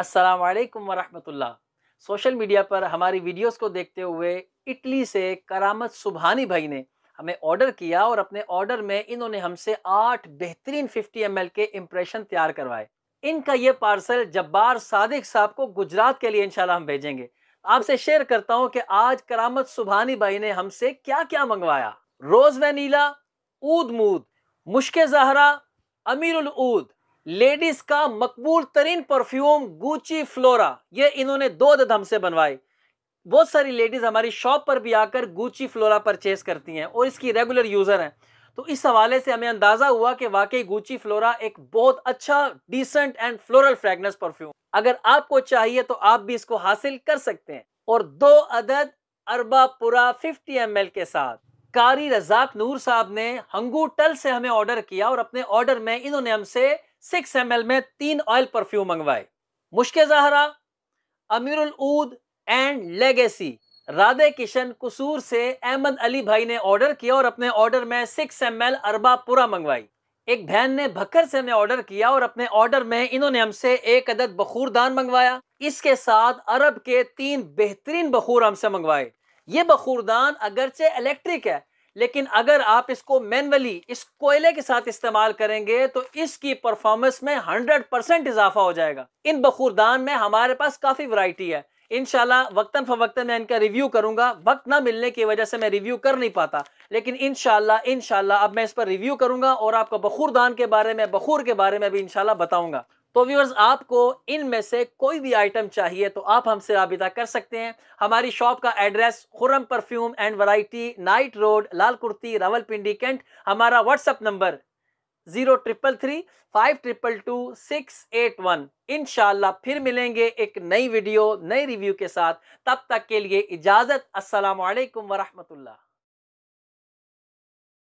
असलकम वरहमतुल्ला social media पर हमारी वीडियोस को देखते हुए इटली से करामत सुबहानी भाई ने हमें ऑर्डर किया और अपने ऑर्डर में इन्होंने हमसे आठ बेहतरीन 50 एम के इम्प्रेशन तैयार करवाए इनका ये पार्सल जब्बार सादिक साहब को गुजरात के लिए इंशाल्लाह हम भेजेंगे आपसे शेयर करता हूँ कि आज करामत सुबहानी भाई ने हमसे क्या क्या मंगवाया रोज़ वनीला ऊद मूद मुश्क जहरा अमीरुल ऊद लेडीज का मकबूल तरीन परफ्यूम गुची फ्लोरा ये इन्होंने दो दम से बनवाए बहुत सारी लेडीज हमारी शॉप पर भी आकर गुची फ्लोरा परचेस करती हैं और इसकी रेगुलर यूजर हैं तो इस हवाले से हमें अंदाजा हुआ कि वाकई गुची फ्लोरा एक बहुत अच्छा decent and floral fragrance perfume अगर आपको चाहिए तो आप भी इसको हासिल कर सकते हैं और दो अदद अरबापुरा एम एल के साथ कारी रजाक नूर साहब ने हंगू टल से हमें ऑर्डर किया और अपने ऑर्डर में इन्होंने हमसे सिक्स एम में तीन ऑयल परफ्यूम मंगवाए मुश्के जहरा अमीरुल ऊद एंड लेगेसी राधे किशन कसूर से अहमद अली भाई ने ऑर्डर किया और अपने ऑर्डर में सिक्स एम एल अरबापुरा मंगवाई एक बहन ने भक्कर से हमें ऑर्डर किया और अपने ऑर्डर में इन्होंने हमसे एक अदद बखूरदान मंगवाया इसके साथ अरब के तीन बेहतरीन बखूर हमसे मंगवाए ये बखूरदान अगरचे इलेक्ट्रिक है लेकिन अगर आप इसको मैनुअली इस कोयले के साथ इस्तेमाल करेंगे तो इसकी परफॉर्मेंस में 100 परसेंट इजाफा हो जाएगा इन बखूरदान में हमारे पास काफ़ी वैरायटी है इनशाला वक्ता फ़वक्ता मैं इनका रिव्यू करूंगा वक्त ना मिलने की वजह से मैं रिव्यू कर नहीं पाता लेकिन इन शाह अब मैं इस पर रिव्यू करूंगा और आपको बखूरदान के बारे में बखूर के बारे में भी इनशाला बताऊंगा तो व्यूअर्स आपको इन में से कोई भी आइटम चाहिए तो आप हमसे रबिता कर सकते हैं हमारी शॉप का address Khurram perfume and variety night road Lal Kurti Rawalpindi cantt हमारा WhatsApp number zero triple three five triple two six eight one इन फिर मिलेंगे एक नई वीडियो नई रिव्यू के साथ तब तक के लिए इजाज़त असलकम वरहमल्ला